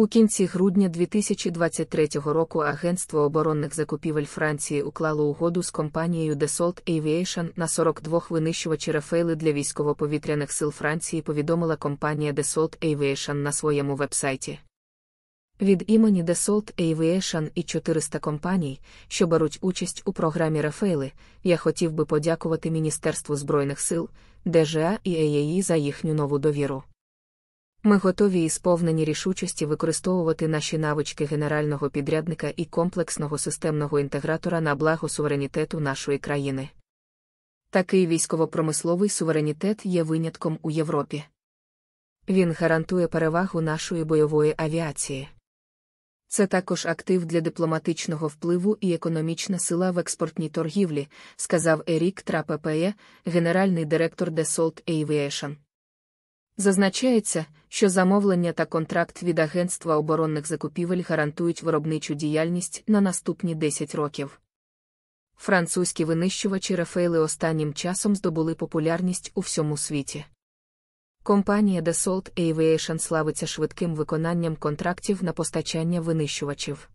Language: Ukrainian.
У кінці грудня 2023 року Агентство оборонних закупівель Франції уклало угоду з компанією Dassault Aviation на 42 винищувачі Рафейли для військово-повітряних сил Франції повідомила компанія Dassault Aviation на своєму вебсайті. Від імені Dassault Aviation і 400 компаній, що беруть участь у програмі Рафейли, я хотів би подякувати Міністерству збройних сил, ДЖА і ЕЄІ за їхню нову довіру. Ми готові і сповнені рішучості використовувати наші навички генерального підрядника і комплексного системного інтегратора на благо суверенітету нашої країни. Такий військово-промисловий суверенітет є винятком у Європі. Він гарантує перевагу нашої бойової авіації. Це також актив для дипломатичного впливу і економічна сила в експортній торгівлі, сказав Ерік Трапепе, генеральний директор Десолт Aviation. Зазначається, що замовлення та контракт від Агентства оборонних закупівель гарантують виробничу діяльність на наступні 10 років. Французькі винищувачі Рафейли останнім часом здобули популярність у всьому світі. Компанія Dassault Aviation славиться швидким виконанням контрактів на постачання винищувачів.